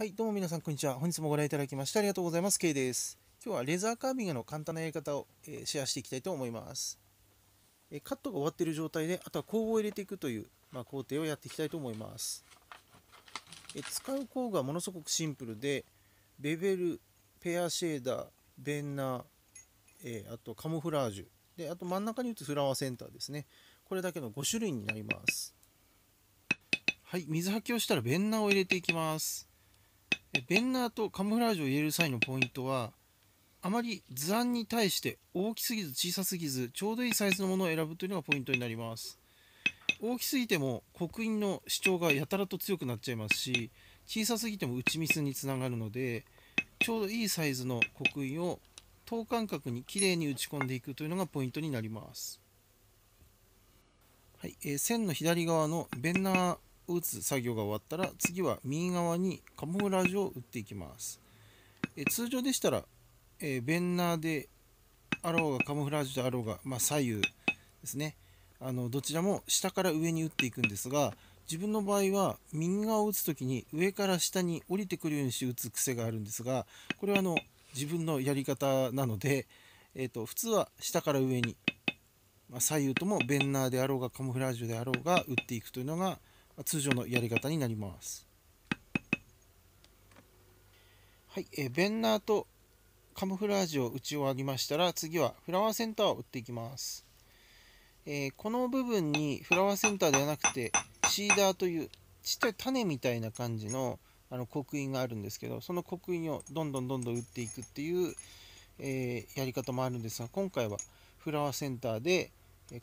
はい、どうも皆さん、こんにちは。本日もご覧いただきましてありがとうございます。K です。今日はレザーカービングの簡単なやり方を、えシェアしていきたいと思います、えカットが終わっている状態で、あとは工具を入れていくという、まあ、工程をやっていきたいと思います、え使う工具はものすごくシンプルで、ベベル、ペアシェーダー、ベンナー、えあとカモフラージュ、であと真ん中に打つフラワーセンターですね。これだけの5種類になります。はい、水はきをしたらベンナーを入れていきます。ベンナーとカムフラージュを入れる際のポイントはあまり図案に対して大きすぎず小さすぎずちょうどいいサイズのものを選ぶというのがポイントになります大きすぎても刻印の主張がやたらと強くなっちゃいますし小さすぎても打ちミスにつながるのでちょうどいいサイズの刻印を等間隔にきれいに打ち込んでいくというのがポイントになります、はいえー、線の左側のベンナー打つ作業が終わったら次は右側にカモフラージュを打っていきます、え通常でしたら、えベンナーであろうがカモフラージュであろうが、まあ、左右ですねあのどちらも下から上に打っていくんですが自分の場合は右側を打つ時に上から下に降りてくるようにして打つ癖があるんですがこれはあの自分のやり方なので、えー、と普通は下から上に、まあ、左右ともベンナーであろうがカモフラージュであろうが打っていくというのが通常のやり方になります。はい、えベンナーとカムフラージュを打ち終わりましたら次はフラワーセンターを打っていきます。えー、この部分にフラワーセンターではなくてシーダーというちっちゃい種みたいな感じのあの刻印があるんですけどその刻印をどんどんどんどん打っていくっていう、えー、やり方もあるんですが今回はフラワーセンターで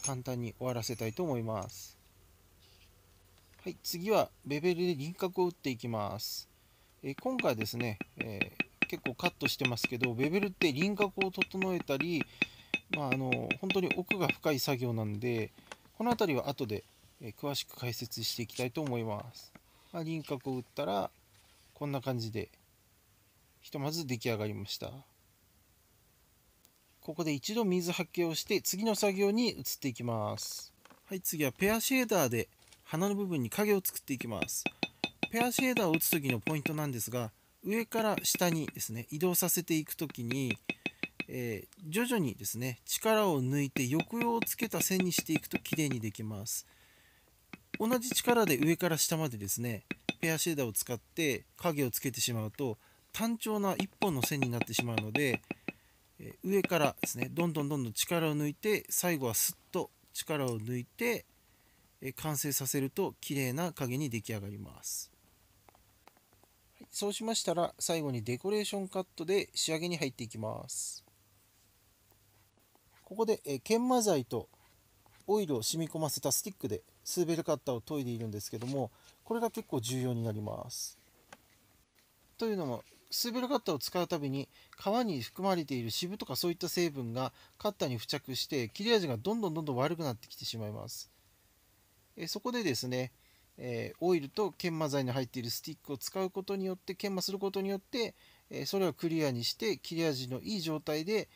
簡単に終わらせたいと思います。はい、次はベベルで輪郭を打っていきます。えー、今回ですね、えー、結構カットしてますけど、ベベルって輪郭を整えたり、まあ、あの本当に奥が深い作業なんで、この辺りは後で、えー、詳しく解説していきたいと思います。まあ、輪郭を打ったら、こんな感じで、ひとまず出来上がりました。ここで一度水はけをして、次の作業に移っていきます。はい、次はペアシェーダーで、鼻の部分に影を作っていきますペアシェーダーを打つ時のポイントなんですが上から下にですね移動させていく時に、えー、徐々にですね力を抜いて抑揚をつけた線にしていくと綺麗にできます同じ力で上から下までですねペアシェーダーを使って影をつけてしまうと単調な1本の線になってしまうので上からですねどんどんどんどん力を抜いて最後はスッと力を抜いてえ完成させると綺麗な影に出来上がります、はい、そうしましたら最後にデコレーションカットで仕上げに入っていきますここで、え研磨剤とオイルを染み込ませたスティックでスーベルカッターを研いでいるんですけどもこれが結構重要になりますというのもスーベルカッターを使うたびに皮に含まれている渋とかそういった成分がカッターに付着して切れ味がどんどんどんどん悪くなってきてしまいますえそこでですね、えオイルと研磨剤に入っているスティックを使うことによって研磨することによって、えそれをクリアにして切れ味のいい状態で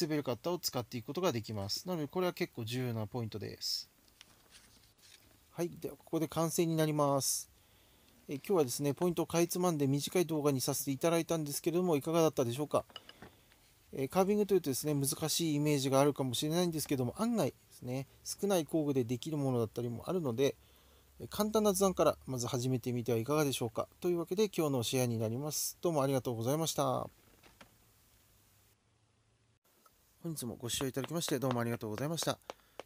滑るカッターを使っていくことができますなのでこれは結構重要なポイントですはいではここで完成になりますえ今日はですねポイントをかいつまんで短い動画にさせていただいたんですけれどもいかがだったでしょうかえカービングというとですね難しいイメージがあるかもしれないんですけども案外ですね少ない工具でできるものだったりもあるので簡単な図案からまず始めてみてはいかがでしょうかというわけで今日のシェアになりますどうもありがとうございました本日もご視聴いただきましてどうもありがとうございました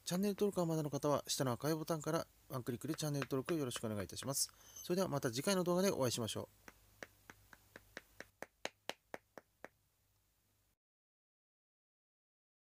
チャンネル登録はまだの方は下の赤いボタンからワンクリックでチャンネル登録をよろしくお願いいたしますそれではまた次回の動画でお会いしましょう